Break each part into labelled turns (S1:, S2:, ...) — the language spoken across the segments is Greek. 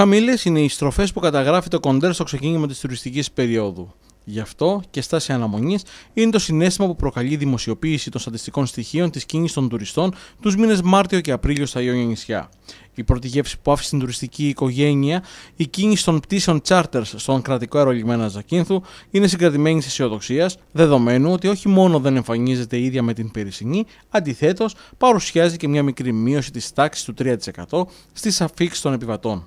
S1: Χαμηλές είναι οι στροφές που καταγράφει το κοντέρ στο ξεκίνημα της τουριστικής περίοδου. Γι' αυτό και στάση αναμονής είναι το συνέστημα που προκαλεί η δημοσιοποίηση των στατιστικών στοιχείων της κίνησης των τουριστών τους μήνες Μάρτιο και Απρίλιο στα Ιόνια νησιά. Η πρώτη γεύση που άφησε την τουριστική οικογένεια, η κίνηση των πτήσεων charters στον κρατικό αερολιμένα Ζακίνθου, είναι συγκρατημένη αισιοδοξίας, δεδομένου ότι όχι μόνο δεν εμφανίζεται ίδια με την περσινή, αντιθέτως παρουσιάζει και μια μικρή μείωση της τάξης του 3% στις αφήξεις των επιβατών.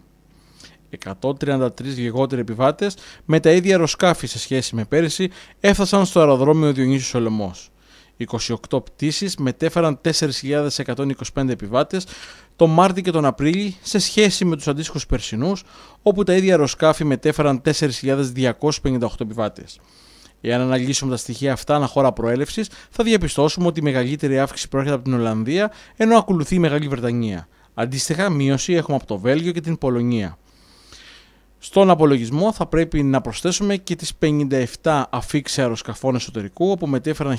S1: 133 λιγότεροι επιβάτες με τα ίδια αεροσκάφη σε σχέση με πέρυσι έφτασαν στο αεροδρόμιο Διονύσου Σολομό. 28 πτήσεις μετέφεραν 4.125 επιβάτες το Μάρτι και τον Απρίλιο σε σχέση με τους αντίστοιχους περσινούς, όπου τα ίδια αεροσκάφη μετέφεραν 4.258 επιβάτες. Εάν αναλύσουμε τα στοιχεία αυτά χώρα προέλευσης, θα διαπιστώσουμε ότι η μεγαλύτερη αύξηση προέρχεται από την Ολλανδία, ενώ ακολουθεί η Μεγάλη Βρετανία. Αντίστοιχα, μείωση έχουμε από το Βέλγιο και την Πολωνία. Στον απολογισμό θα πρέπει να προσθέσουμε και τις 57 αφήξεις αεροσκαφών εσωτερικού όπου μετέφεραν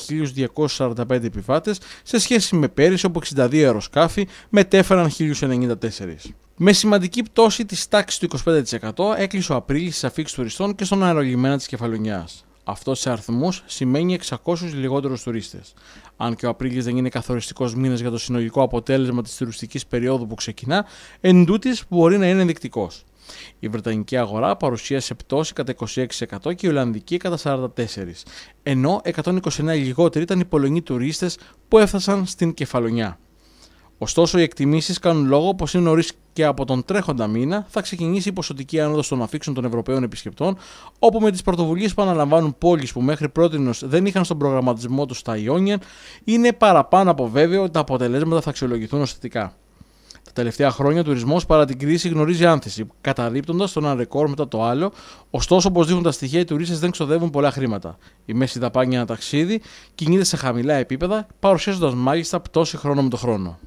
S1: 1.245 επιβάτες σε σχέση με πέρυσι όπου 62 αεροσκάφη μετέφεραν 1.094. Με σημαντική πτώση της τάξης του 25% έκλεισε ο Απρίλης στις αφήξεις τουριστών και στον αερολιμένα της Κεφαλονιάς. Αυτό σε αριθμούς σημαίνει 600 λιγότερους τουρίστες. Αν και ο Απρίλιο δεν είναι καθοριστικός μήνας για το συνολικό αποτέλεσμα της τουριστικής περίοδου που ξεκινά, εν μπορεί να είναι ενδεικτικός. Η Βρετανική αγορά παρουσίασε πτώση κατά 26% και η Ολλανδική κατά 44%. Ενώ 129 λιγότεροι ήταν οι Πολωνοί τουρίστες που έφτασαν στην Κεφαλονιά. Ωστόσο, οι εκτιμήσεις κάνουν λόγο πως είναι νωρίς και από τον τρέχοντα μήνα θα ξεκινήσει η ποσοτική άνοδος των αφήξεων των Ευρωπαίων επισκεπτών, όπου με τις πρωτοβουλίες που αναλαμβάνουν πόλεις που μέχρι πρώτη δεν είχαν στον προγραμματισμό τους τα Ιόνια, είναι παραπάνω από βέβαιο ότι τα αποτελέσματα θα αξιολογηθούν ως θετικά. Τα τελευταία χρόνια ο τουρισμός παρά την κρίση γνωρίζει άνθηση, καταδίπτοντα τον ένα ρεκόρ μετά το άλλο. Ωστόσο, όπως δείχνουν τα στοιχεία, οι τουρίστες δεν ξοδεύουν πολλά χρήματα. Η μέση δαπάνη για ένα ταξίδι κινείται σε χαμηλά επίπεδα, παρουσιάζοντας μάλιστα πτώση χρόνο με το χρόνο.